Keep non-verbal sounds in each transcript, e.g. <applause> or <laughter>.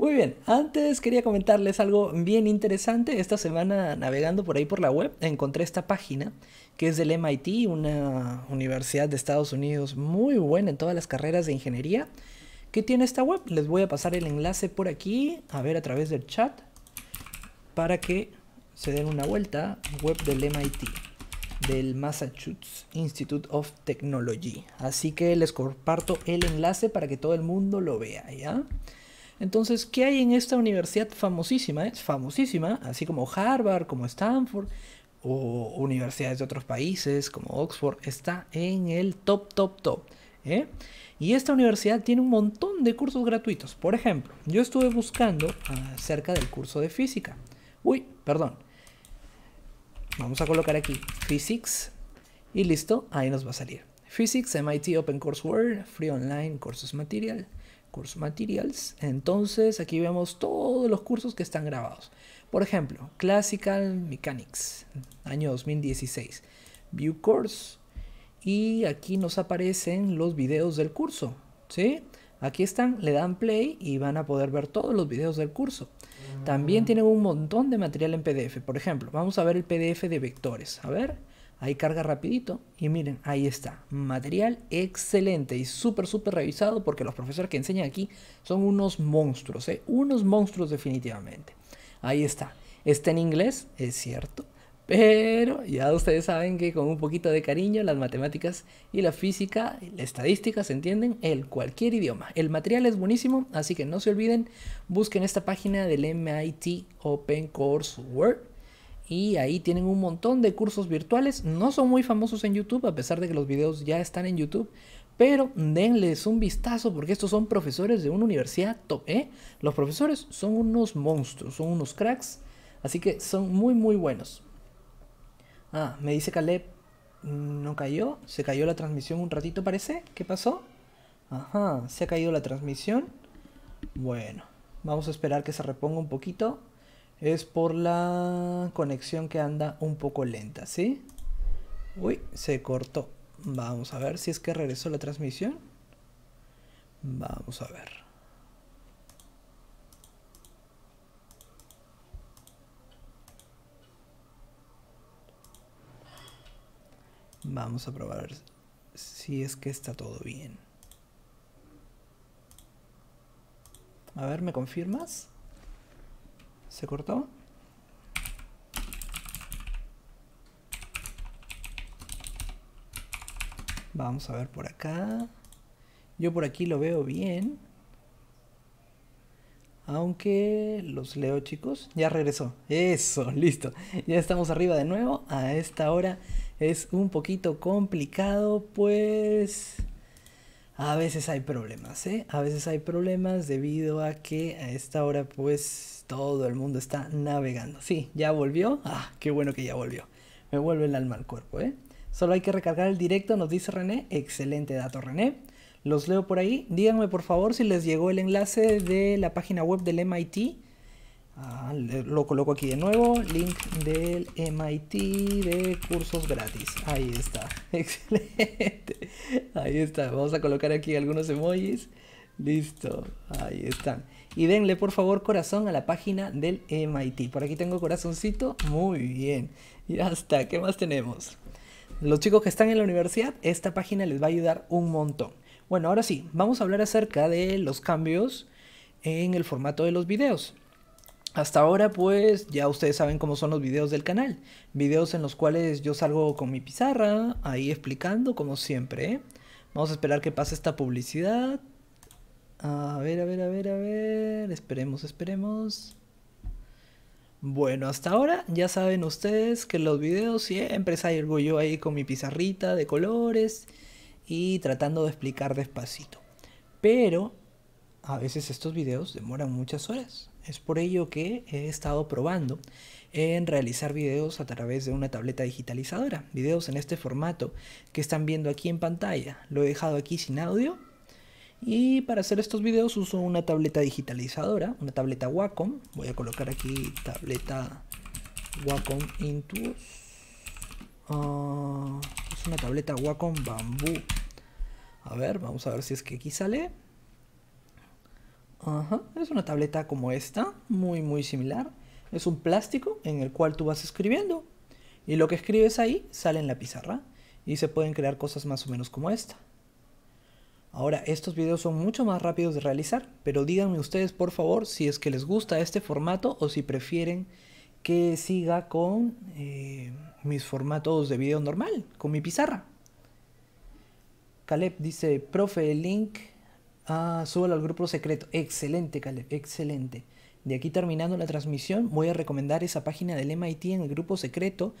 Muy bien, antes quería comentarles algo bien interesante. Esta semana navegando por ahí por la web encontré esta página que es del MIT, una universidad de Estados Unidos muy buena en todas las carreras de ingeniería. ¿Qué tiene esta web? Les voy a pasar el enlace por aquí, a ver a través del chat, para que se den una vuelta. Web del MIT, del Massachusetts Institute of Technology. Así que les comparto el enlace para que todo el mundo lo vea, ¿ya? Entonces, ¿qué hay en esta universidad famosísima? Es eh? famosísima, así como Harvard, como Stanford o universidades de otros países como Oxford, está en el top, top, top. ¿eh? Y esta universidad tiene un montón de cursos gratuitos. Por ejemplo, yo estuve buscando acerca del curso de física. Uy, perdón. Vamos a colocar aquí Physics y listo, ahí nos va a salir. Physics, MIT Open Free Online, Courses Material curso Materials. Entonces aquí vemos todos los cursos que están grabados. Por ejemplo, Classical Mechanics, año 2016. View Course. Y aquí nos aparecen los videos del curso. ¿Sí? Aquí están, le dan play y van a poder ver todos los videos del curso. También mm. tienen un montón de material en PDF. Por ejemplo, vamos a ver el PDF de vectores. A ver. Ahí carga rapidito y miren, ahí está. Material excelente y súper, súper revisado porque los profesores que enseñan aquí son unos monstruos, ¿eh? unos monstruos definitivamente. Ahí está. Está en inglés, es cierto. Pero ya ustedes saben que con un poquito de cariño las matemáticas y la física, la estadística se entienden en cualquier idioma. El material es buenísimo, así que no se olviden, busquen esta página del MIT Open Course Word y ahí tienen un montón de cursos virtuales. No son muy famosos en YouTube, a pesar de que los videos ya están en YouTube. Pero denles un vistazo porque estos son profesores de una universidad top. ¿eh? Los profesores son unos monstruos, son unos cracks. Así que son muy, muy buenos. Ah, me dice Caleb, no cayó. Se cayó la transmisión un ratito, parece. ¿Qué pasó? Ajá, se ha caído la transmisión. Bueno, vamos a esperar que se reponga un poquito es por la conexión que anda un poco lenta, ¿sí? Uy, se cortó. Vamos a ver si es que regresó la transmisión. Vamos a ver. Vamos a probar si es que está todo bien. A ver, ¿me confirmas? ¿Se cortó? Vamos a ver por acá. Yo por aquí lo veo bien. Aunque los leo, chicos. Ya regresó. Eso, <laughs> listo. Ya estamos arriba de nuevo. A esta hora es un poquito complicado, pues... A veces hay problemas, ¿eh? A veces hay problemas debido a que a esta hora, pues, todo el mundo está navegando. Sí, ya volvió. Ah, qué bueno que ya volvió. Me vuelve el alma al cuerpo, ¿eh? Solo hay que recargar el directo, nos dice René. Excelente dato, René. Los leo por ahí. Díganme por favor si les llegó el enlace de la página web del MIT. Ah, lo coloco aquí de nuevo. Link del MIT de cursos gratis. Ahí está. <laughs> Excelente. Ahí está. Vamos a colocar aquí algunos emojis. Listo, ahí están. Y denle por favor corazón a la página del MIT. Por aquí tengo corazoncito. Muy bien. Ya está. ¿Qué más tenemos? Los chicos que están en la universidad, esta página les va a ayudar un montón. Bueno, ahora sí, vamos a hablar acerca de los cambios en el formato de los videos. Hasta ahora pues ya ustedes saben cómo son los videos del canal. Videos en los cuales yo salgo con mi pizarra, ahí explicando como siempre. ¿eh? Vamos a esperar que pase esta publicidad. A ver, a ver, a ver, a ver. Esperemos, esperemos. Bueno, hasta ahora ya saben ustedes que los videos siempre salgo yo ahí con mi pizarrita de colores y tratando de explicar despacito. Pero a veces estos videos demoran muchas horas. Es por ello que he estado probando en realizar videos a través de una tableta digitalizadora. Videos en este formato que están viendo aquí en pantalla. Lo he dejado aquí sin audio y para hacer estos videos uso una tableta digitalizadora, una tableta Wacom. Voy a colocar aquí tableta Wacom Intuos. Ah, es una tableta Wacom Bamboo, A ver, vamos a ver si es que aquí sale. Ajá, es una tableta como esta, muy muy similar. Es un plástico en el cual tú vas escribiendo y lo que escribes ahí sale en la pizarra y se pueden crear cosas más o menos como esta. Ahora, estos videos son mucho más rápidos de realizar, pero díganme ustedes por favor si es que les gusta este formato o si prefieren que siga con eh, mis formatos de video normal, con mi pizarra. Caleb dice, profe, el link, ah, al grupo secreto. Excelente, Caleb, excelente. De aquí terminando la transmisión, voy a recomendar esa página del MIT en el grupo secreto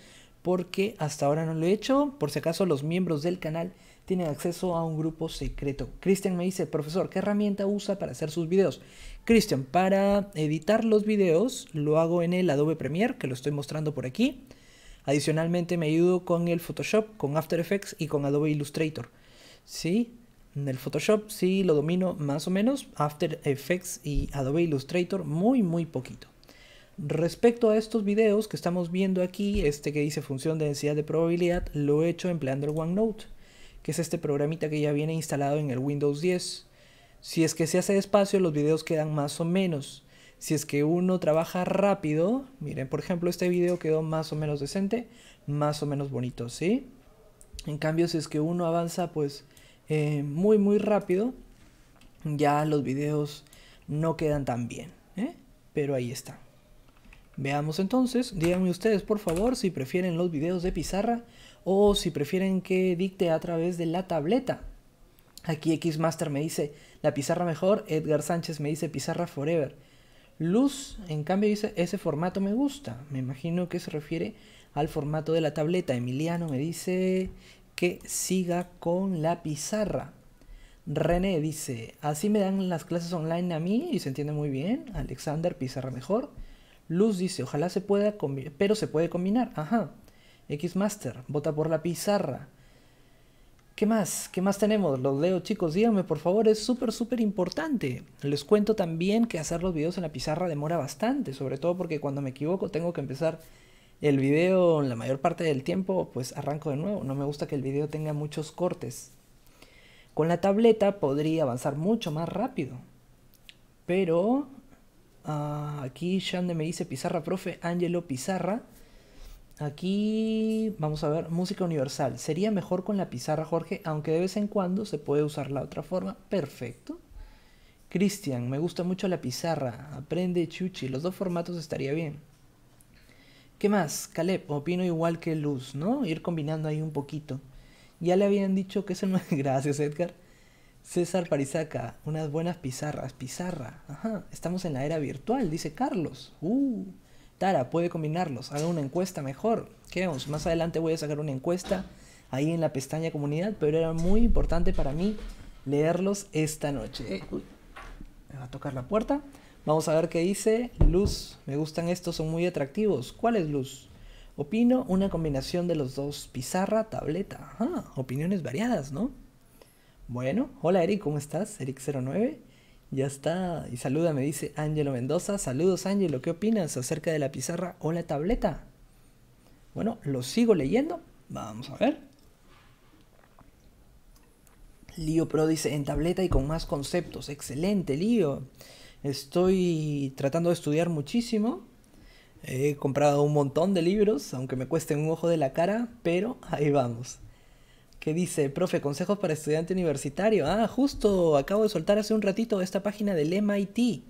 porque hasta ahora no lo he hecho. Por si acaso los miembros del canal tienen acceso a un grupo secreto. Christian me dice, profesor, ¿qué herramienta usa para hacer sus videos? Christian, para editar los videos lo hago en el Adobe Premiere, que lo estoy mostrando por aquí. Adicionalmente me ayudo con el Photoshop, con After Effects y con Adobe Illustrator. ¿Sí? En el Photoshop sí lo domino más o menos, After Effects y Adobe Illustrator muy muy poquito. Respecto a estos videos que estamos viendo aquí, este que dice función de densidad de probabilidad, lo he hecho empleando el OneNote, que es este programita que ya viene instalado en el Windows 10. Si es que se hace despacio, los videos quedan más o menos. Si es que uno trabaja rápido, miren, por ejemplo, este video quedó más o menos decente, más o menos bonito, ¿sí? En cambio, si es que uno avanza, pues, eh, muy, muy rápido, ya los videos no quedan tan bien, ¿eh? Pero ahí está Veamos entonces, díganme ustedes por favor si prefieren los videos de pizarra o si prefieren que dicte a través de la tableta. Aquí Xmaster me dice la pizarra mejor, Edgar Sánchez me dice pizarra forever. Luz, en cambio, dice ese formato me gusta. Me imagino que se refiere al formato de la tableta. Emiliano me dice que siga con la pizarra. René dice, así me dan las clases online a mí y se entiende muy bien. Alexander, pizarra mejor. Luz dice, ojalá se pueda combinar, pero se puede combinar. Ajá. Xmaster, vota por la pizarra. ¿Qué más? ¿Qué más tenemos? Los leo chicos, díganme por favor, es súper, súper importante. Les cuento también que hacer los videos en la pizarra demora bastante, sobre todo porque cuando me equivoco tengo que empezar el video la mayor parte del tiempo, pues arranco de nuevo. No me gusta que el video tenga muchos cortes. Con la tableta podría avanzar mucho más rápido. Pero Ah, aquí Shande me dice Pizarra, profe, Angelo Pizarra. Aquí vamos a ver, música universal. Sería mejor con la pizarra, Jorge, aunque de vez en cuando se puede usar la otra forma. Perfecto. Cristian, me gusta mucho la pizarra. Aprende Chuchi, los dos formatos estaría bien. ¿Qué más? Caleb, opino igual que Luz, ¿no? Ir combinando ahí un poquito. Ya le habían dicho que es <laughs> Gracias, Edgar. César Parizaca, unas buenas pizarras. Pizarra, ajá. Estamos en la era virtual, dice Carlos. Uh, Tara, puede combinarlos. Haga una encuesta mejor. ¿Qué vamos? Más adelante voy a sacar una encuesta ahí en la pestaña comunidad, pero era muy importante para mí leerlos esta noche. Eh, me va a tocar la puerta. Vamos a ver qué dice. Luz, me gustan estos, son muy atractivos. ¿Cuál es luz? Opino una combinación de los dos, pizarra, tableta. Ajá, opiniones variadas, ¿no? Bueno, hola Eric, ¿cómo estás? Eric09, ya está. Y saluda, me dice Ángelo Mendoza. Saludos Ángelo, ¿qué opinas acerca de la pizarra o la tableta? Bueno, lo sigo leyendo. Vamos a ver. Lío Pro dice en tableta y con más conceptos. Excelente, Lío. Estoy tratando de estudiar muchísimo. He comprado un montón de libros, aunque me cueste un ojo de la cara, pero ahí vamos que dice, profe, consejos para estudiante universitario. Ah, justo, acabo de soltar hace un ratito esta página del MIT.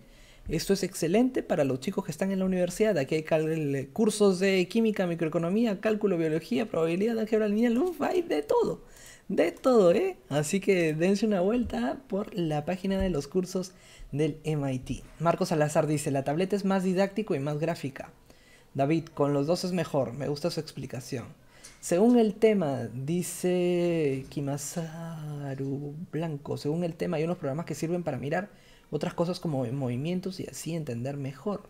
Esto es excelente para los chicos que están en la universidad. Aquí hay eh, cursos de química, microeconomía, cálculo, biología, probabilidad, álgebra línea, luz, hay de todo. De todo, ¿eh? Así que dense una vuelta por la página de los cursos del MIT. Marcos Salazar dice, la tableta es más didáctico y más gráfica. David, con los dos es mejor, me gusta su explicación. Según el tema, dice Kimasaru Blanco, según el tema hay unos programas que sirven para mirar otras cosas como movimientos y así entender mejor.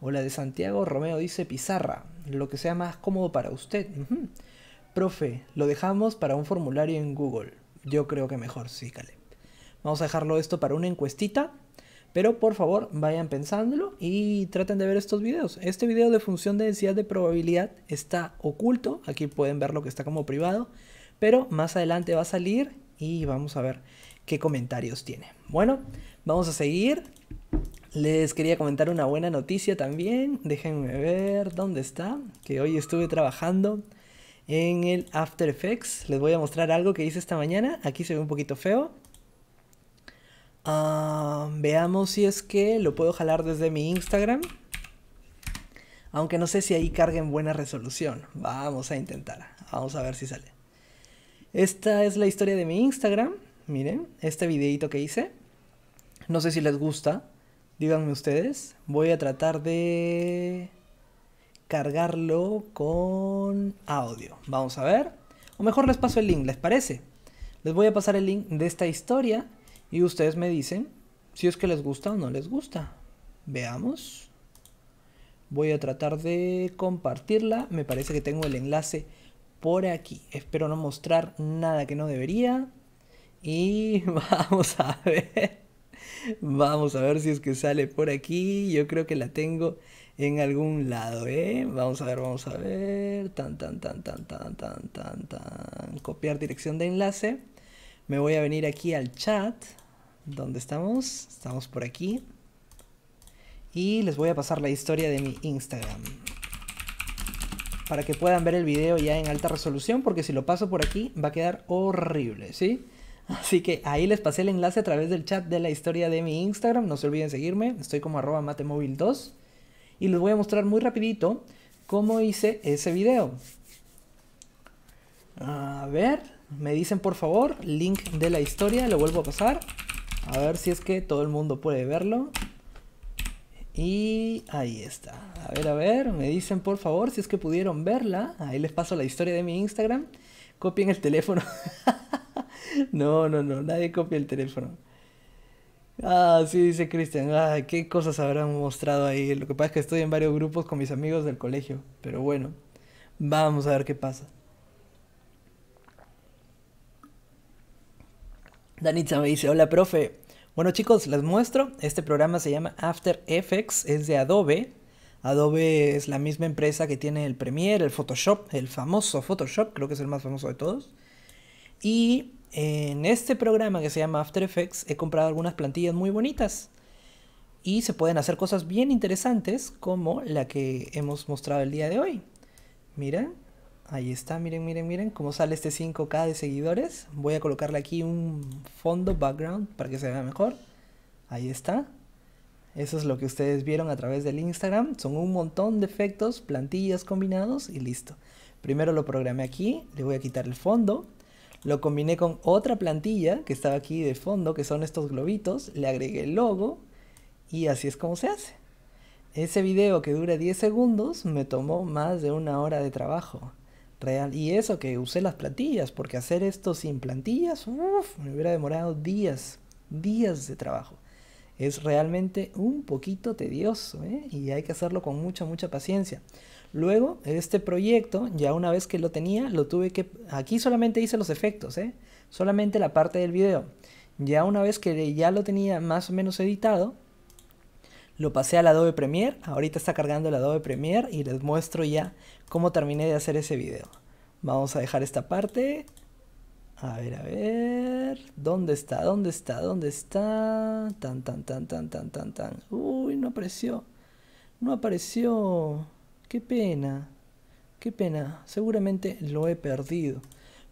Hola de Santiago Romeo dice pizarra, lo que sea más cómodo para usted. Profe, lo dejamos para un formulario en Google. Yo creo que mejor, sí, cale. Vamos a dejarlo esto para una encuestita. Pero por favor, vayan pensándolo y traten de ver estos videos. Este video de función de densidad de probabilidad está oculto. Aquí pueden ver lo que está como privado. Pero más adelante va a salir y vamos a ver qué comentarios tiene. Bueno, vamos a seguir. Les quería comentar una buena noticia también. Déjenme ver dónde está. Que hoy estuve trabajando en el After Effects. Les voy a mostrar algo que hice esta mañana. Aquí se ve un poquito feo. Ah, veamos si es que lo puedo jalar desde mi Instagram. Aunque no sé si ahí en buena resolución. Vamos a intentar. Vamos a ver si sale. Esta es la historia de mi Instagram. Miren, este videito que hice. No sé si les gusta. Díganme ustedes. Voy a tratar de cargarlo con audio. Vamos a ver. O mejor les paso el link, ¿les parece? Les voy a pasar el link de esta historia y ustedes me dicen si es que les gusta o no les gusta. Veamos. Voy a tratar de compartirla. Me parece que tengo el enlace por aquí. Espero no mostrar nada que no debería. Y <laughs> vamos a ver. Vamos a ver si es que sale por aquí. Yo creo que la tengo en algún lado, ¿eh? Vamos a ver, vamos a ver. Tan, tan, tan, tan, tan, tan, tan, tan. Copiar dirección de enlace. Me voy a venir aquí al chat. ¿Dónde estamos? Estamos por aquí. Y les voy a pasar la historia de mi Instagram. Para que puedan ver el video ya en alta resolución, porque si lo paso por aquí va a quedar horrible, ¿sí? Así que ahí les pasé el enlace a través del chat de la historia de mi Instagram. No se olviden seguirme. Estoy como arroba matemóvil2. Y les voy a mostrar muy rapidito cómo hice ese video. A ver. Me dicen por favor, link de la historia, lo vuelvo a pasar. A ver si es que todo el mundo puede verlo. Y ahí está. A ver, a ver, me dicen por favor si es que pudieron verla. Ahí les paso la historia de mi Instagram. Copien el teléfono. <laughs> no, no, no, nadie copia el teléfono. Ah, sí, dice Cristian. Ay, qué cosas habrán mostrado ahí. Lo que pasa es que estoy en varios grupos con mis amigos del colegio. Pero bueno, vamos a ver qué pasa. Danitza me dice, hola profe. Bueno chicos, les muestro, este programa se llama After Effects, es de Adobe. Adobe es la misma empresa que tiene el Premiere, el Photoshop, el famoso Photoshop, creo que es el más famoso de todos. Y en este programa que se llama After Effects he comprado algunas plantillas muy bonitas. Y se pueden hacer cosas bien interesantes como la que hemos mostrado el día de hoy. Mira, Ahí está, miren, miren, miren cómo sale este 5K de seguidores. Voy a colocarle aquí un fondo background para que se vea mejor. Ahí está. Eso es lo que ustedes vieron a través del Instagram. Son un montón de efectos, plantillas combinados y listo. Primero lo programé aquí, le voy a quitar el fondo. Lo combiné con otra plantilla que estaba aquí de fondo, que son estos globitos. Le agregué el logo y así es como se hace. Ese video que dura 10 segundos me tomó más de una hora de trabajo real. Y eso que usé las plantillas, porque hacer esto sin plantillas, me hubiera demorado días, días de trabajo. Es realmente un poquito tedioso ¿eh? y hay que hacerlo con mucha, mucha paciencia. Luego, este proyecto, ya una vez que lo tenía, lo tuve que... Aquí solamente hice los efectos, ¿eh? solamente la parte del video. Ya una vez que ya lo tenía más o menos editado, lo pasé al Adobe Premiere, ahorita está cargando el Adobe Premiere y les muestro ya cómo terminé de hacer ese video. Vamos a dejar esta parte. A ver, a ver. ¿Dónde está? ¿Dónde está? ¿Dónde está? Tan, tan, tan, tan, tan, tan, tan. Uy, no apareció. No apareció. Qué pena. Qué pena. Seguramente lo he perdido.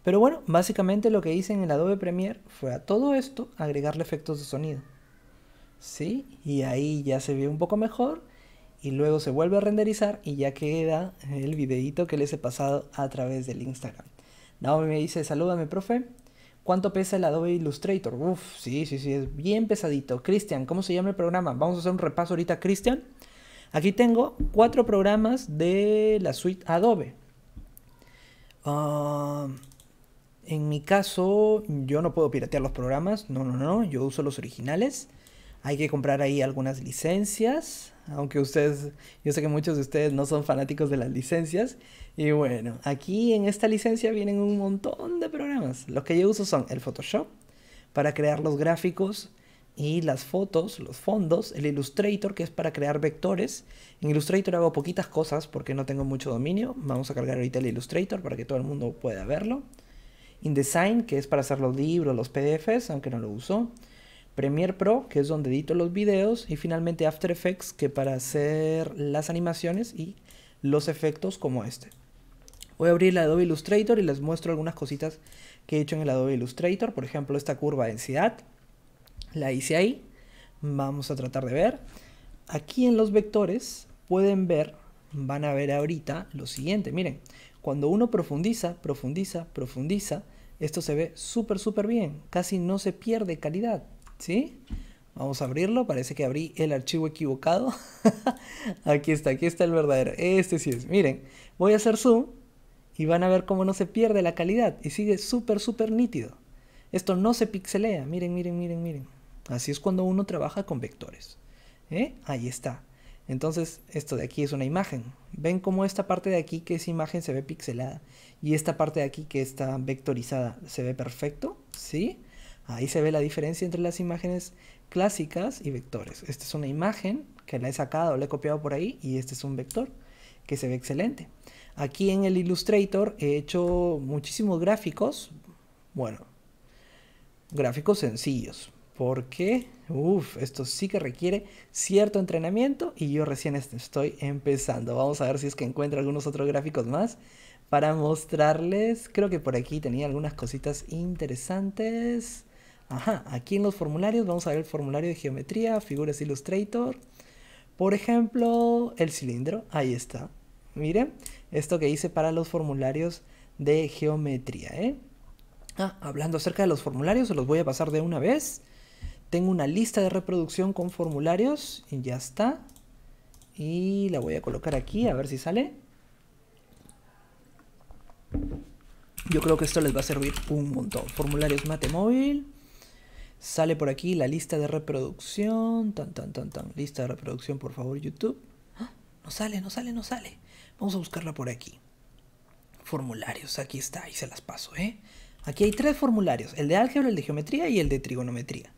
Pero bueno, básicamente lo que hice en el Adobe Premiere fue a todo esto agregarle efectos de sonido. ¿sí? Y ahí ya se ve un poco mejor y luego se vuelve a renderizar y ya queda el videito que les he pasado a través del Instagram. Naomi me dice, salúdame profe, ¿cuánto pesa el Adobe Illustrator? Uf, sí, sí, sí, es bien pesadito. Cristian, ¿cómo se llama el programa? Vamos a hacer un repaso ahorita, Cristian. Aquí tengo cuatro programas de la suite Adobe. Ah, en mi caso, yo no puedo piratear los programas, no, no, no, yo uso los originales. Hay que comprar ahí algunas licencias, aunque ustedes, yo sé que muchos de ustedes no son fanáticos de las licencias. Y bueno, aquí en esta licencia vienen un montón de programas. Los que yo uso son el Photoshop para crear los gráficos y las fotos, los fondos, el Illustrator que es para crear vectores. En Illustrator hago poquitas cosas porque no tengo mucho dominio. Vamos a cargar ahorita el Illustrator para que todo el mundo pueda verlo. InDesign que es para hacer los libros, los PDFs, aunque no lo uso. Premiere Pro, que es donde edito los videos, y finalmente After Effects, que para hacer las animaciones y los efectos como este. Voy a abrir el Adobe Illustrator y les muestro algunas cositas que he hecho en el Adobe Illustrator, por ejemplo esta curva de densidad, la hice ahí, vamos a tratar de ver. Aquí en los vectores pueden ver, van a ver ahorita lo siguiente, miren, cuando uno profundiza, profundiza, profundiza, esto se ve súper, súper bien, casi no se pierde calidad, ¿sí? Vamos a abrirlo, parece que abrí el archivo equivocado. <laughs> aquí está, aquí está el verdadero. Este sí es. Miren, voy a hacer zoom y van a ver cómo no se pierde la calidad y sigue súper, súper nítido. Esto no se pixelea. Miren, miren, miren, miren. Así es cuando uno trabaja con vectores. ¿Eh? Ahí está. Entonces, esto de aquí es una imagen. Ven cómo esta parte de aquí, que es imagen, se ve pixelada. Y esta parte de aquí, que está vectorizada, se ve perfecto. ¿Sí? Ahí se ve la diferencia entre las imágenes clásicas y vectores. Esta es una imagen que la he sacado, la he copiado por ahí y este es un vector que se ve excelente. Aquí en el Illustrator he hecho muchísimos gráficos, bueno, gráficos sencillos, porque uf, esto sí que requiere cierto entrenamiento y yo recién estoy empezando. Vamos a ver si es que encuentro algunos otros gráficos más para mostrarles. Creo que por aquí tenía algunas cositas interesantes. Ajá, aquí en los formularios vamos a ver el formulario de geometría, figuras Illustrator. Por ejemplo, el cilindro, ahí está. Miren, esto que hice para los formularios de geometría. ¿eh? Ah, hablando acerca de los formularios, se los voy a pasar de una vez. Tengo una lista de reproducción con formularios y ya está. Y la voy a colocar aquí a ver si sale. Yo creo que esto les va a servir un montón. Formularios Mate Sale por aquí la lista de reproducción. Tan, tan, tan, tan. Lista de reproducción, por favor, YouTube. ¡Ah! No sale, no sale, no sale. Vamos a buscarla por aquí. Formularios, aquí está, ahí se las paso, ¿eh? Aquí hay tres formularios, el de álgebra, el de geometría y el de trigonometría.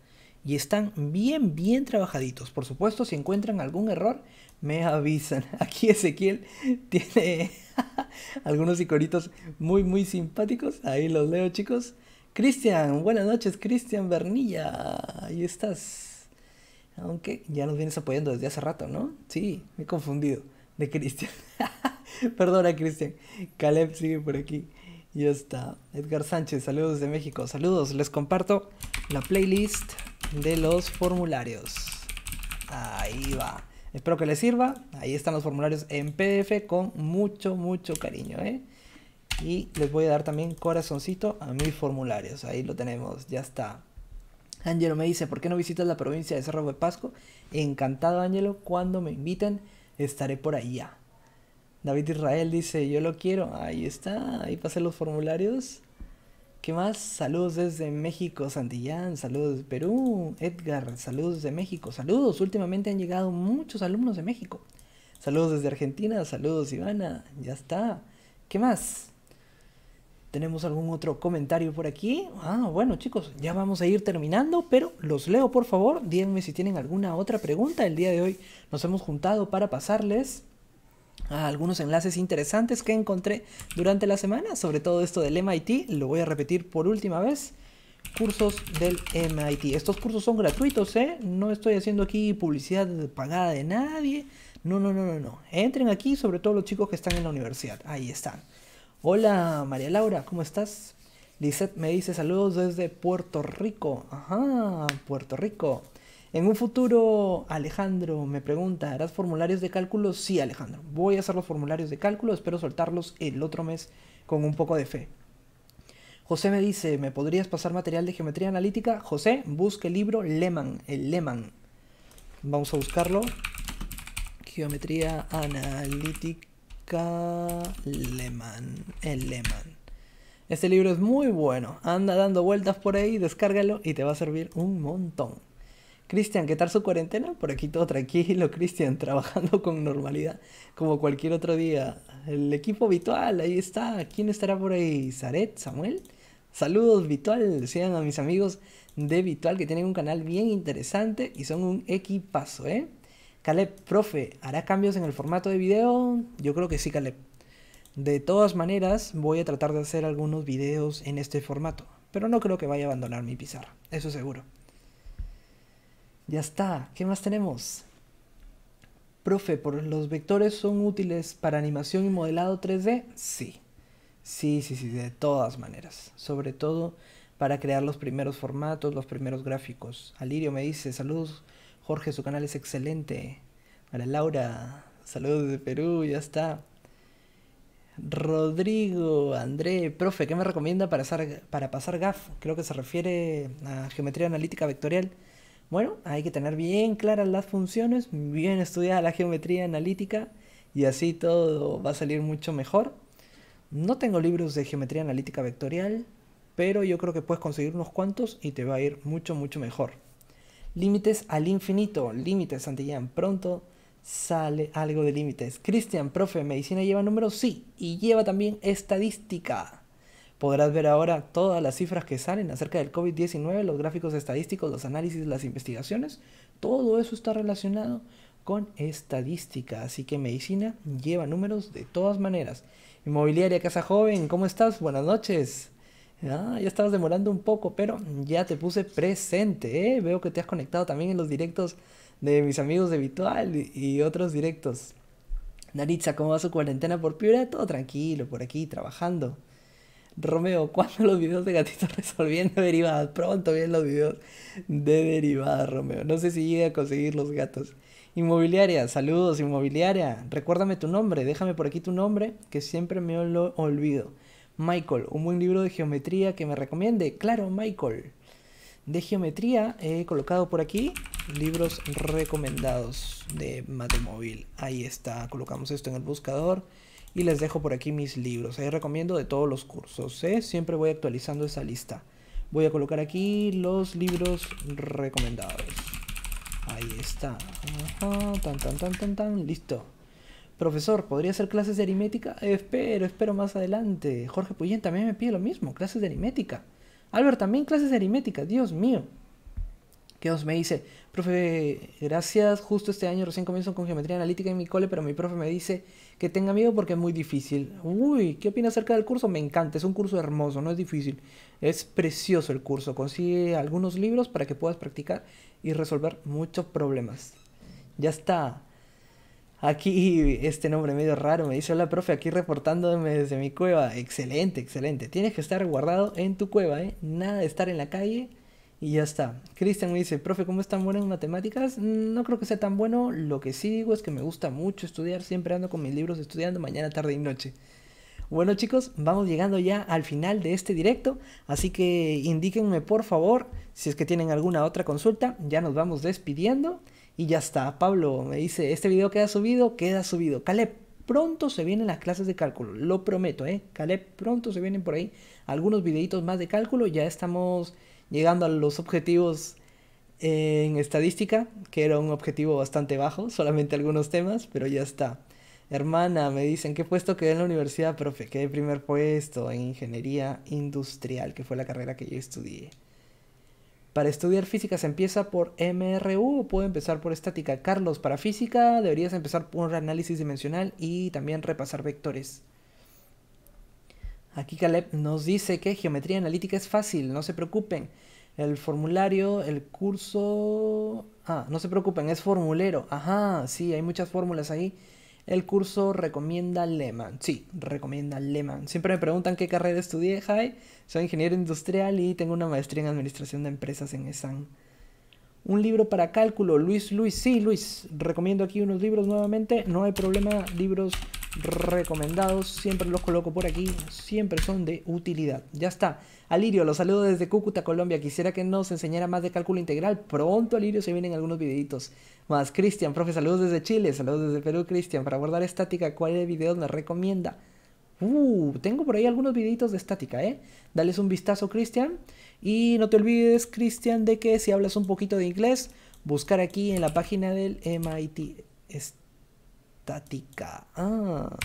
Y están bien, bien trabajaditos. Por supuesto, si encuentran algún error, me avisan. <laughs> Aquí Ezequiel tiene <laughs> algunos iconitos muy, muy simpáticos. Ahí los leo, chicos. Cristian, buenas noches, Cristian Bernilla. Ahí estás. Aunque ya nos vienes apoyando desde hace rato, ¿no? Sí, me he confundido. De Cristian. <laughs> Perdona, Cristian. Caleb sigue por aquí. Ya está. Edgar Sánchez, saludos de México. Saludos, les comparto la playlist de los formularios. Ahí va. Espero que les sirva. Ahí están los formularios en PDF con mucho, mucho cariño, ¿eh? Y les voy a dar también corazoncito a mis formularios. Ahí lo tenemos, ya está. Ángelo me dice, ¿por qué no visitas la provincia de Cerro de Pasco? Encantado, Ángelo. Cuando me inviten, estaré por allá. David Israel dice, yo lo quiero. Ahí está, ahí pasé los formularios. ¿Qué más? Saludos desde México, Santillán, saludos desde Perú, Edgar, saludos desde México, saludos. Últimamente han llegado muchos alumnos de México. Saludos desde Argentina, saludos Ivana, ya está. ¿Qué más? ¿Tenemos algún otro comentario por aquí? Ah, bueno chicos, ya vamos a ir terminando, pero los leo por favor. Díganme si tienen alguna otra pregunta. El día de hoy nos hemos juntado para pasarles ah, algunos enlaces interesantes que encontré durante la semana, sobre todo esto del MIT. Lo voy a repetir por última vez. Cursos del MIT. Estos cursos son gratuitos, ¿eh? No estoy haciendo aquí publicidad pagada de nadie. No, no, no, no, no. Entren aquí, sobre todo los chicos que están en la universidad. Ahí están. Hola María Laura, ¿cómo estás? Lisette me dice saludos desde Puerto Rico. Ajá, Puerto Rico. En un futuro, Alejandro me pregunta, ¿harás formularios de cálculo? Sí, Alejandro. Voy a hacer los formularios de cálculo, espero soltarlos el otro mes con un poco de fe. José me dice, ¿me podrías pasar material de geometría analítica? José, busque el libro Lehmann, el Lehmann. Vamos a buscarlo. Geometría analítica. Leman El eh, Este libro es muy bueno. Anda dando vueltas por ahí, descárgalo y te va a servir un montón. Cristian, ¿qué tal su cuarentena? Por aquí todo tranquilo, <laughs> Cristian, trabajando con normalidad, como cualquier otro día. El equipo virtual, ahí está. ¿Quién estará por ahí? ¿Zaret? ¿Samuel? Saludos, Virtual. Sean a mis amigos de Virtual que tienen un canal bien interesante y son un equipazo, ¿eh? Caleb, profe, ¿hará cambios en el formato de video? Yo creo que sí, Caleb. De todas maneras, voy a tratar de hacer algunos videos en este formato, pero no creo que vaya a abandonar mi pizarra, eso seguro. Ya está, ¿qué más tenemos? Profe, los vectores son útiles para animación y modelado 3D? Sí. Sí, sí, sí, de todas maneras. Sobre todo para crear los primeros formatos, los primeros gráficos. Alirio me dice, saludos Jorge, su canal es excelente. Para Laura, saludos de Perú, ya está. Rodrigo, André, profe, ¿qué me recomienda para, para pasar GAF? Creo que se refiere a geometría analítica vectorial. Bueno, hay que tener bien claras las funciones, bien estudiada la geometría analítica y así todo va a salir mucho mejor. No tengo libros de geometría analítica vectorial, pero yo creo que puedes conseguir unos cuantos y te va a ir mucho, mucho mejor. Límites al infinito, límites, Santillán, pronto sale algo de límites. Cristian, profe, medicina lleva números, sí, y lleva también estadística. Podrás ver ahora todas las cifras que salen acerca del COVID-19, los gráficos estadísticos, los análisis, las investigaciones. Todo eso está relacionado con estadística. Así que medicina lleva números de todas maneras. Inmobiliaria Casa Joven, ¿cómo estás? Buenas noches. Ah, ya estabas demorando un poco, pero ya te puse presente. ¿eh? Veo que te has conectado también en los directos de mis amigos de Vitual y, otros directos. Naritza, ¿cómo va su cuarentena por Piura? Todo tranquilo, por aquí, trabajando. Romeo, <laughs> ¿cuándo los videos de gatitos resolviendo derivadas? Pronto vienen los videos de derivadas, Romeo. No sé si llegué a conseguir los gatos. Inmobiliaria, saludos, inmobiliaria. Recuérdame tu nombre, déjame por aquí tu nombre, que siempre me lo olvido. Michael, ¿un buen libro de geometría que me recomiende? Claro, Michael. De geometría he colocado por aquí libros recomendados de Matemóvil. Ahí está, colocamos esto en el buscador y les dejo por aquí mis libros. Ahí recomiendo de todos los cursos. ¿eh? Siempre voy actualizando esa lista. Voy a colocar aquí los libros recomendados. Ahí está. Ajá, tan, tan, tan, tan, tan. Listo. Profesor, ¿podría hacer clases de aritmética? Espero, espero más adelante. Jorge Puyen también me pide lo mismo, clases de aritmética. Albert, también clases de aritmética, Dios mío. ¿Qué os me dice, profe, gracias, justo este año recién comienzo con geometría analítica en mi cole, pero mi profe me dice que tenga miedo porque es muy difícil. Uy, ¿qué opina acerca del curso? Me encanta, es un curso hermoso, no es difícil. Es precioso el curso, consigue algunos libros para que puedas practicar y resolver muchos problemas. Ya está, Aquí este nombre medio raro me dice, hola profe, aquí reportándome desde mi cueva. Excelente, excelente. Tienes que estar guardado en tu cueva, ¿eh? Nada de estar en la calle y ya está. Cristian me dice, profe, ¿cómo es tan bueno en matemáticas? No creo que sea tan bueno. Lo que sí digo es que me gusta mucho estudiar. Siempre ando con mis libros estudiando mañana, tarde y noche. Bueno chicos, vamos llegando ya al final de este directo, así que indíquenme por favor si es que tienen alguna otra consulta, ya nos vamos despidiendo y ya está. Pablo me dice, este video queda subido, queda subido. Caleb, pronto se vienen las clases de cálculo, lo prometo, ¿eh? Caleb, pronto se vienen por ahí algunos videitos más de cálculo, ya estamos llegando a los objetivos eh, en estadística, que era un objetivo bastante bajo, solamente algunos temas, pero ya está. Hermana, me dicen, ¿qué puesto quedé en la universidad, profe? Quedé primer puesto en ingeniería industrial, que fue la carrera que yo estudié. Para estudiar física se empieza por MRU o puede empezar por estática. Carlos, para física deberías empezar por análisis dimensional y también repasar vectores. Aquí Caleb nos dice que geometría analítica es fácil, no se preocupen. El formulario, el curso... Ah, no se preocupen, es formulero. Ajá, sí, hay muchas fórmulas ahí el curso recomienda Lehman. Sí, recomienda Lehman. Siempre me preguntan qué carrera estudié, Jai. Soy ingeniero industrial y tengo una maestría en administración de empresas en ESAN. Un libro para cálculo, Luis, Luis, sí, Luis. Recomiendo aquí unos libros nuevamente. No hay problema, libros recomendados, siempre los coloco por aquí, siempre son de utilidad. Ya está. Alirio, los saludo desde Cúcuta, Colombia. Quisiera que nos enseñara más de cálculo integral. Pronto, Alirio, se vienen algunos videitos más. Cristian, profe, saludos desde Chile, saludos desde Perú, Cristian. Para abordar estática, de videos nos recomienda? Uh, tengo por ahí algunos videitos de estática, ¿eh? Dales un vistazo, Cristian. Y no te olvides, Cristian, de que si hablas un poquito de inglés, buscar aquí en la página del MIT estática. Ah.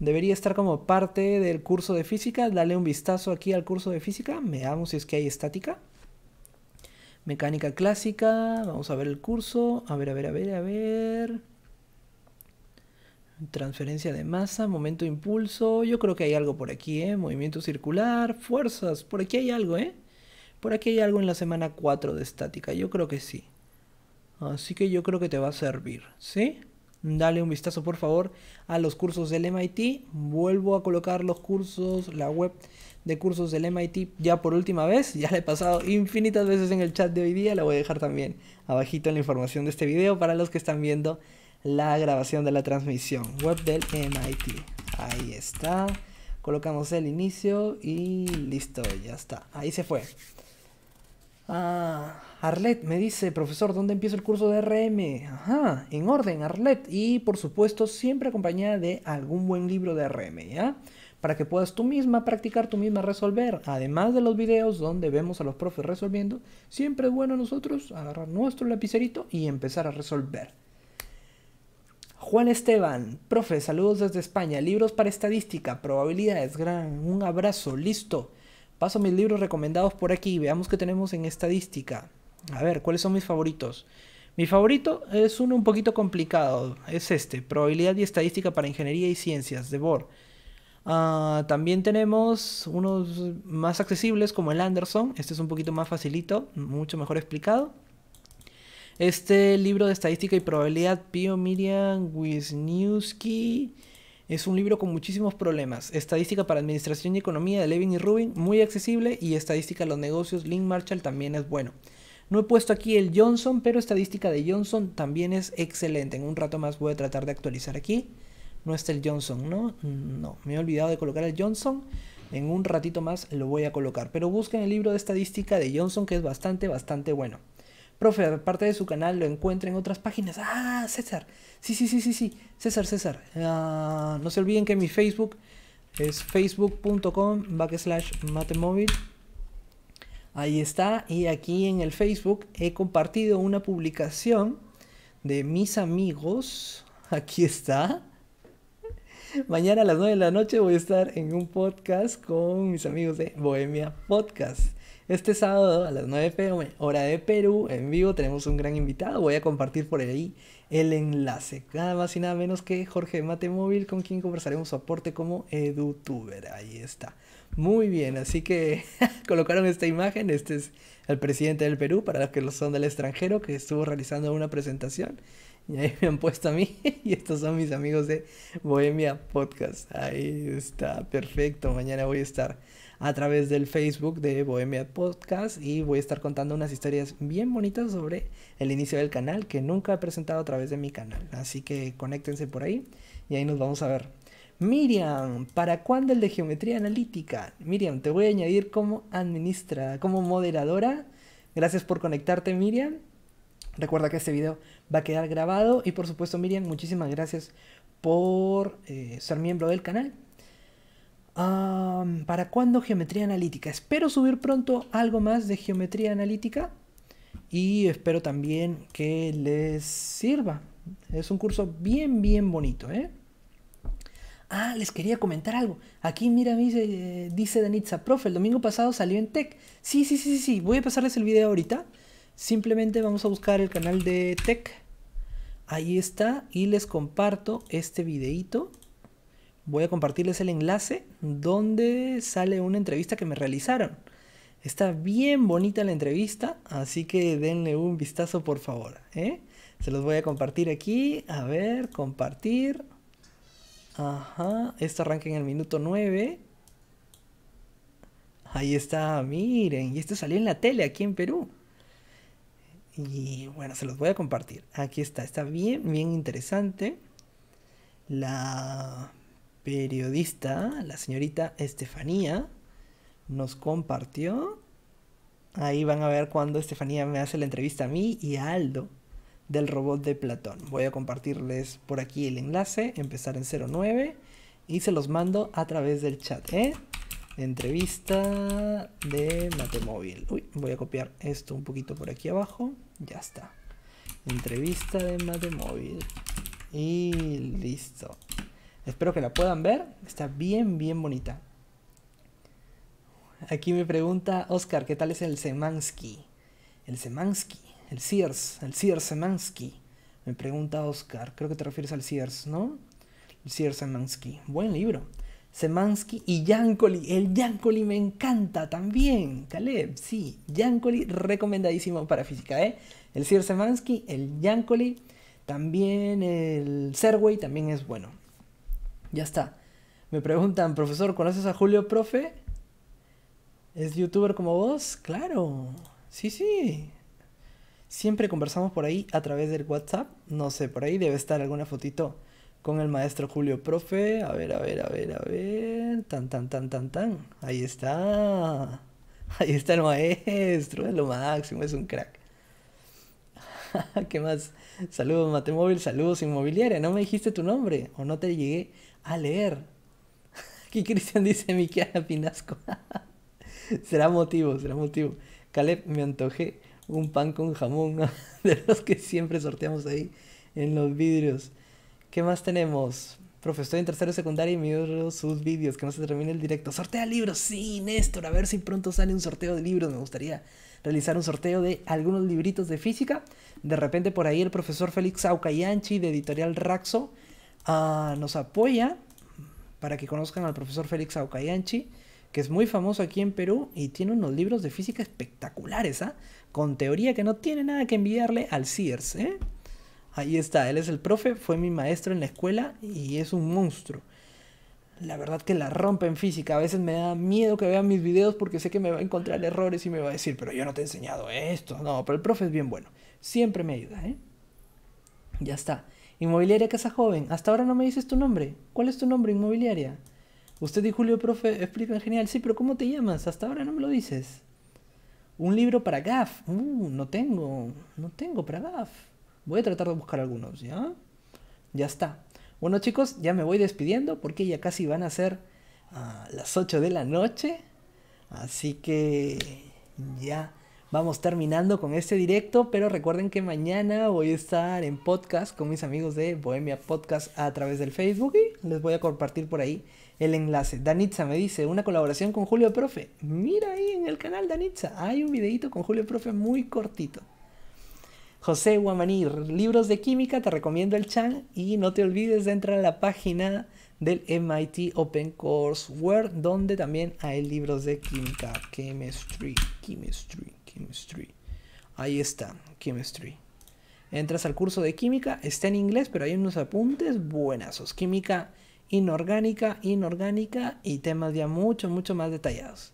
Debería estar como parte del curso de física. Dale un vistazo aquí al curso de física. Veamos si es que hay estática. Mecánica clásica. Vamos a ver el curso. A ver, a ver, a ver, a ver. Transferencia de masa, momento impulso. Yo creo que hay algo por aquí, ¿eh? Movimiento circular, fuerzas. Por aquí hay algo, ¿eh? Por aquí hay algo en la semana 4 de estática. Yo creo que sí. Así que yo creo que te va a servir, ¿sí? dale un vistazo por favor a los cursos del MIT. Vuelvo a colocar los cursos, la web de cursos del MIT ya por última vez. Ya la he pasado infinitas veces en el chat de hoy día. La voy a dejar también abajito en la información de este video para los que están viendo la grabación de la transmisión. Web del MIT. Ahí está. Colocamos el inicio y listo, ya está. Ahí se fue. Ah, Arlet me dice, profesor, ¿dónde empieza el curso de RM? Ajá, en orden, Arlet. Y por supuesto, siempre acompañada de algún buen libro de RM, ¿ya? Para que puedas tú misma practicar, tú misma resolver. Además de los videos donde vemos a los profes resolviendo, siempre es bueno nosotros agarrar nuestro lapicerito y empezar a resolver. Juan Esteban, profe, saludos desde España, libros para estadística, probabilidades, gran, un abrazo, listo. Paso a mis libros recomendados por aquí. Veamos qué tenemos en estadística. A ver, ¿cuáles son mis favoritos? Mi favorito es uno un poquito complicado. Es este, Probabilidad y Estadística para Ingeniería y Ciencias, de Bohr. Ah, también tenemos unos más accesibles como el Anderson. Este es un poquito más facilito, mucho mejor explicado. Este libro de estadística y probabilidad, Pio Miriam Wisniewski. Es un libro con muchísimos problemas. Estadística para Administración y Economía de Levin y Rubin, muy accesible. Y Estadística de los Negocios, Link Marshall también es bueno. No he puesto aquí el Johnson, pero estadística de Johnson también es excelente. En un rato más voy a tratar de actualizar aquí. No está el Johnson, ¿no? No, me he olvidado de colocar el Johnson. En un ratito más lo voy a colocar. Pero busquen el libro de estadística de Johnson que es bastante, bastante bueno. Profe, aparte de su canal, lo encuentra en otras páginas. Ah, César. Sí, sí, sí, sí, sí. César, César. Ah, no se olviden que mi Facebook es facebook.com backslash matemóvil. Ahí está. Y aquí en el Facebook he compartido una publicación de mis amigos. Aquí está. Mañana a las 9 de la noche voy a estar en un podcast con mis amigos de Bohemia Podcast. Este sábado a las 9 pm, hora de Perú, en vivo tenemos un gran invitado. Voy a compartir por ahí el enlace. Nada más y nada menos que Jorge Mate móvil con quien conversaremos su aporte como edutuber. Ahí está. Muy bien, así que <laughs> colocaron esta imagen. Este es el presidente del Perú, para los que son del extranjero, que estuvo realizando una presentación. Y ahí me han puesto a mí. <laughs> Y estos son mis amigos de Bohemia Podcast. Ahí está, perfecto. Mañana voy a estar a través del Facebook de Bohemia Podcast y voy a estar contando unas historias bien bonitas sobre el inicio del canal que nunca he presentado a través de mi canal. Así que conéctense por ahí y ahí nos vamos a ver. Miriam, ¿para cuándo el de geometría analítica? Miriam, te voy a añadir como administrada como moderadora. Gracias por conectarte, Miriam. Recuerda que este video va a quedar grabado y por supuesto, Miriam, muchísimas gracias por eh, ser miembro del canal. ¿Para cuándo geometría analítica? Espero subir pronto algo más de geometría analítica y espero también que les sirva. Es un curso bien, bien bonito. ¿eh? Ah, les quería comentar algo. Aquí, mira, dice, eh, dice Danitza, profe, el domingo pasado salió en Tech. Sí, sí, sí, sí, sí. Voy a pasarles el video ahorita. Simplemente vamos a buscar el canal de Tech. Ahí está. Y les comparto este videito voy a compartirles el enlace donde sale una entrevista que me realizaron. Está bien bonita la entrevista, así que denle un vistazo por favor. ¿eh? Se los voy a compartir aquí. A ver, compartir. Ajá, esto arranca en el minuto 9. Ahí está, miren. Y esto salió en la tele aquí en Perú. Y bueno, se los voy a compartir. Aquí está, está bien, bien interesante. La periodista, la señorita Estefanía, nos compartió. Ahí van a ver cuando Estefanía me hace la entrevista a mí y a Aldo del robot de Platón. Voy a compartirles por aquí el enlace, empezar en 09 y se los mando a través del chat. ¿eh? Entrevista de Matemóvil. Uy, voy a copiar esto un poquito por aquí abajo. Ya está. Entrevista de Matemóvil. Y listo. Espero que la puedan ver. Está bien, bien bonita. Aquí me pregunta Oscar, ¿qué tal es el Semansky? El Semansky, el Sears, el Sears Semansky. Me pregunta Oscar, creo que te refieres al Sears, ¿no? El Sears Semansky. Buen libro. Semansky y Jancoli. El Jancoli me encanta también, Caleb. Sí, Jancoli recomendadísimo para física, ¿eh? El Sears Semansky, el Yancoli, también el Serway también es bueno ya está. Me preguntan, profesor, ¿conoces a Julio Profe? ¿Es youtuber como vos? Claro, sí, sí. Siempre conversamos por ahí a través del WhatsApp. No sé, por ahí debe estar alguna fotito con el maestro Julio Profe. A ver, a ver, a ver, a ver. Tan, tan, tan, tan, tan. Ahí está. <laughs> Ahí está el maestro. Es lo máximo, es un crack. <laughs> ¿Qué más? Saludos, Matemóvil. Saludos, Inmobiliaria. No me dijiste tu nombre o no te llegué a leer. Aquí <laughs> Cristian dice Miquela Pinasco. <laughs> será motivo, será motivo. Caleb, me antojé un pan con jamón <laughs> de los que siempre sorteamos ahí en los vidrios. ¿Qué más tenemos? profesor en tercero secundario y miro sus vídeos, que no se termine el directo. Sortea libros, sí, Néstor, a ver si pronto sale un sorteo de libros. Me gustaría realizar un sorteo de algunos libritos de física. De repente por ahí el profesor Félix Aucayanchi de Editorial Raxo nos apoya para que conozcan al profesor Félix Aucayanchi, que es muy famoso aquí en Perú y tiene unos libros de física espectaculares, ¿ah? con teoría que no tiene nada que enviarle al CIRS ¿eh? Ahí está, él es el profe, fue mi maestro en la escuela y es un monstruo. La verdad que la rompe en física. A veces me da miedo que vean mis videos porque sé que me va a encontrar errores y me va a decir, pero yo no te he enseñado esto. No, pero el profe es bien bueno. Siempre me ayuda, ¿eh? Ya está. Inmobiliaria Casa Joven, hasta ahora no me dices tu nombre. ¿Cuál es tu nombre, inmobiliaria? Usted y Julio, profe, explican genial. Sí, pero ¿cómo te llamas? Hasta ahora no me lo dices. Un libro para GAF. Uh, no tengo. No tengo para GAF. Voy a tratar de buscar algunos, ¿ya? Ya está. Bueno, chicos, ya me voy despidiendo porque ya casi van a ser ah, las 8 de la noche. Así que ya vamos terminando con este directo, pero recuerden que mañana voy a estar en podcast con mis amigos de Bohemia Podcast a través del Facebook y les voy a compartir por ahí el enlace. Danitza me dice, una colaboración con Julio Profe. Mira ahí en el canal Danitza, hay un videito con Julio Profe muy cortito. José Guamanir, libros de química, te recomiendo el Chan y no te olvides de entrar a la página del MIT Open Course Courseware donde también hay libros de química, chemistry, chemistry. Chemistry. Ahí está, Chemistry. Entras al curso de química, está en inglés, pero hay unos apuntes buenazos. Química inorgánica, inorgánica y temas ya mucho, mucho más detallados.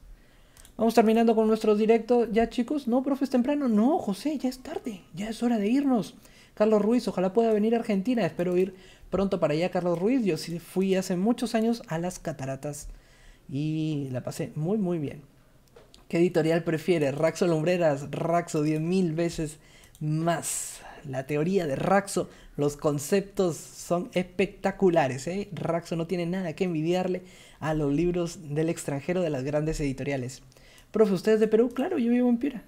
Vamos terminando con nuestros directos. Ya chicos, no, profe, es temprano. No, José, ya es tarde, ya es hora de irnos. Carlos Ruiz, ojalá pueda venir a Argentina. Espero ir pronto para allá, Carlos Ruiz. Yo sí fui hace muchos años a las cataratas y la pasé muy, muy bien. ¿Qué editorial prefiere? Raxo Lombreras? Raxo 10.000 veces más. La teoría de Raxo, los conceptos son espectaculares. ¿eh? Raxo no tiene nada que envidiarle a los libros del extranjero de las grandes editoriales. Profe, ¿usted es de Perú? Claro, yo vivo en Piura.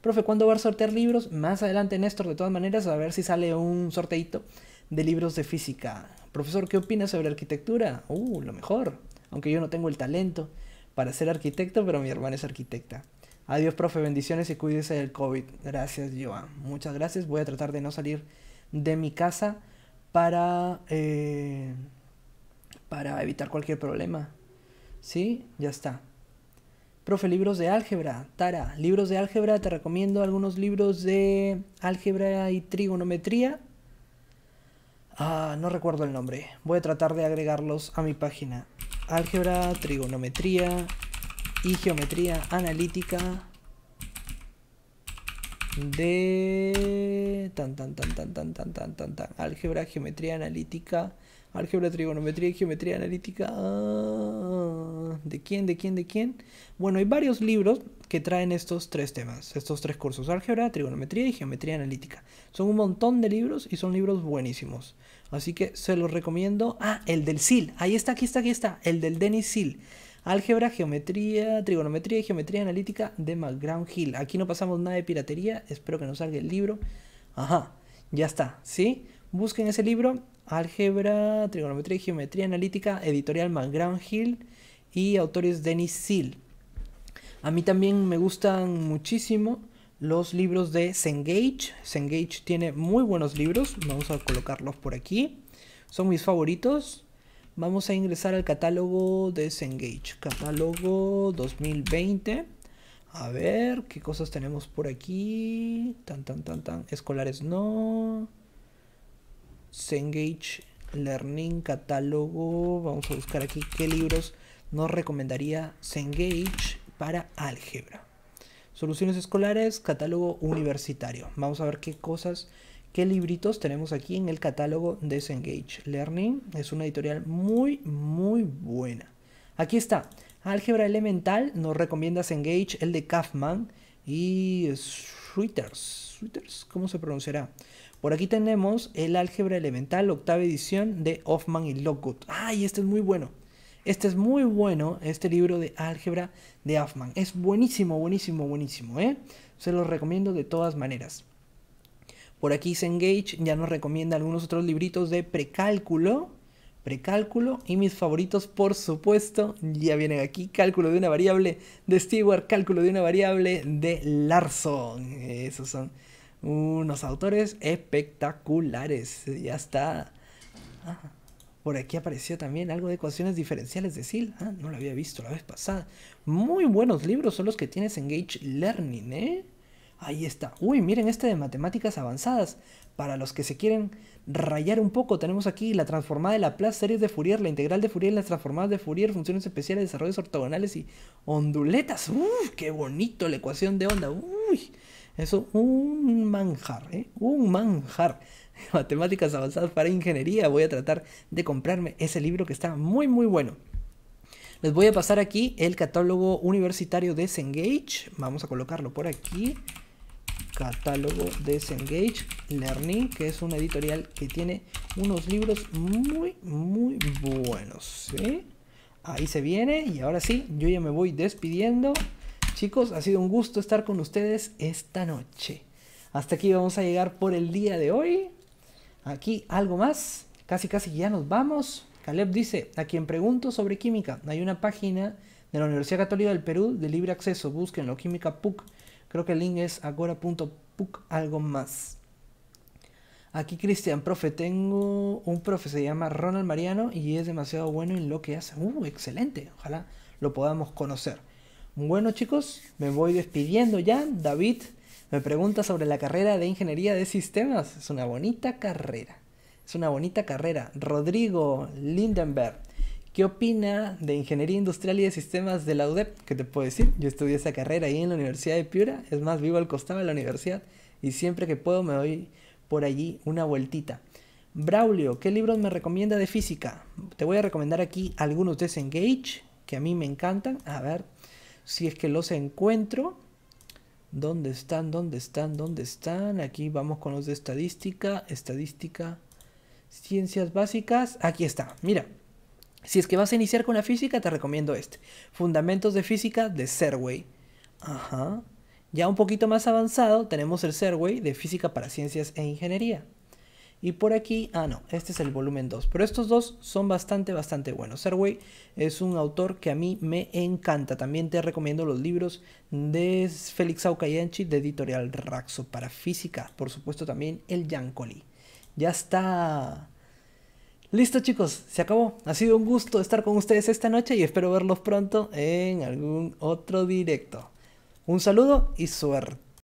Profe, ¿cuándo va a sortear libros? Más adelante, Néstor, de todas maneras, a ver si sale un sorteito de libros de física. Profesor, ¿qué opina sobre arquitectura? Uh, lo mejor, aunque yo no tengo el talento para ser arquitecto, pero mi hermana es arquitecta. Adiós, profe, bendiciones y cuídese del COVID. Gracias, Joan. Muchas gracias. Voy a tratar de no salir de mi casa para, eh, para evitar cualquier problema. ¿Sí? Ya está. Profe, libros de álgebra. Tara, libros de álgebra, te recomiendo algunos libros de álgebra y trigonometría. Ah, no recuerdo el nombre. Voy a tratar de agregarlos a mi página álgebra, trigonometría y geometría analítica de tan tan tan tan tan tan tan tan tan álgebra, geometría analítica, álgebra, trigonometría y geometría analítica. Ah, ¿De quién? ¿De quién? ¿De quién? Bueno, hay varios libros, que traen estos tres temas, estos tres cursos, álgebra, trigonometría y geometría analítica. Son un montón de libros y son libros buenísimos. Así que se los recomiendo. Ah, el del SIL. Ahí está, aquí está, aquí está. El del Dennis SIL. Álgebra, geometría, trigonometría y geometría analítica de McGraw Hill. Aquí no pasamos nada de piratería. Espero que nos salga el libro. Ajá, ya está. ¿Sí? Busquen ese libro. Álgebra, trigonometría y geometría analítica, editorial McGraw Hill y autores Dennis SIL. A mí también me gustan muchísimo los libros de Cengage. Cengage tiene muy buenos libros. Vamos a colocarlos por aquí. Son mis favoritos. Vamos a ingresar al catálogo de Cengage. Catálogo 2020. A ver, ¿qué cosas tenemos por aquí? Tan, tan, tan, tan. Escolares no. Cengage Learning Catálogo. Vamos a buscar aquí qué libros nos recomendaría Cengage para álgebra. Soluciones escolares, catálogo universitario. Vamos a ver qué cosas, qué libritos tenemos aquí en el catálogo de Cengage Learning. Es una editorial muy, muy buena. Aquí está. Álgebra elemental nos recomienda Engage el de Kaufman y Sweeters. ¿cómo se pronunciará? Por aquí tenemos el álgebra elemental, octava edición de Hoffman y Lockwood. ¡Ay, este es muy bueno! Este es muy bueno, este libro de álgebra de Afman. Es buenísimo, buenísimo, buenísimo, ¿eh? Se los recomiendo de todas maneras. Por aquí engage ya nos recomienda algunos otros libritos de precálculo. Precálculo y mis favoritos, por supuesto, ya vienen aquí. Cálculo de una variable de Stewart, cálculo de una variable de Larson. Esos son unos autores espectaculares. Ya está. Por aquí apareció también algo de ecuaciones diferenciales de SIL. Ah, no lo había visto la vez pasada. Muy buenos libros son los que tienes en Gage Learning, ¿eh? Ahí está. Uy, miren este de matemáticas avanzadas. Para los que se quieren rayar un poco, tenemos aquí la transformada de Laplace, series de Fourier, la integral de Fourier, las transformadas de Fourier, funciones especiales, desarrollos ortogonales y onduletas. ¡Uf! ¡Qué bonito! La ecuación de onda. ¡Uy! Eso, un manjar, ¿eh? Un manjar. <laughs> Matemáticas avanzadas para ingeniería. Voy a tratar de comprarme ese libro que está muy muy bueno. Les voy a pasar aquí el catálogo universitario de Cengage. Vamos a colocarlo por aquí. Catálogo de Cengage Learning, que es una editorial que tiene unos libros muy, muy buenos. ¿eh? Ahí se viene y ahora sí, yo ya me voy despidiendo. Chicos, ha sido un gusto estar con ustedes esta noche. Hasta aquí vamos a llegar por el día de hoy. Aquí algo más. Casi, casi ya nos vamos. Caleb dice, a quien pregunto sobre química, hay una página de la Universidad Católica del Perú de libre acceso. Búsquenlo, Química PUC. Creo que el link es agora.puc algo más. Aquí Cristian, profe, tengo un profe, se llama Ronald Mariano y es demasiado bueno en lo que hace. Uh, excelente, ojalá lo podamos conocer. Bueno chicos, me voy despidiendo ya. David, me pregunta sobre la carrera de Ingeniería de Sistemas. Es una bonita carrera. Es una bonita carrera. Rodrigo Lindenberg. ¿Qué opina de Ingeniería Industrial y de Sistemas de la UDEP? ¿Qué te puedo decir? Yo estudié esa carrera ahí en la Universidad de Piura. Es más, vivo al costado de la universidad. Y siempre que puedo me doy por allí una vueltita. Braulio, ¿qué libros me recomienda de física? Te voy a recomendar aquí algunos de Engage, que a mí me encantan. A ver si es que los encuentro. ¿Dónde están? ¿Dónde están? ¿Dónde están? Aquí vamos con los de estadística, estadística, ciencias básicas. Aquí está, mira. Si es que vas a iniciar con la física, te recomiendo este. Fundamentos de física de Serway. Ajá. Ya un poquito más avanzado, tenemos el Serway de física para ciencias e ingeniería. Y por aquí, ah no, este es el volumen 2. Pero estos dos son bastante, bastante buenos. Serway es un autor que a mí me encanta. También te recomiendo los libros de Félix Aucayanchi de Editorial Raxo para física. Por supuesto también el Yankoli. Ya está. Listo chicos, se acabó. Ha sido un gusto estar con ustedes esta noche y espero verlos pronto en algún otro directo. Un saludo y suerte.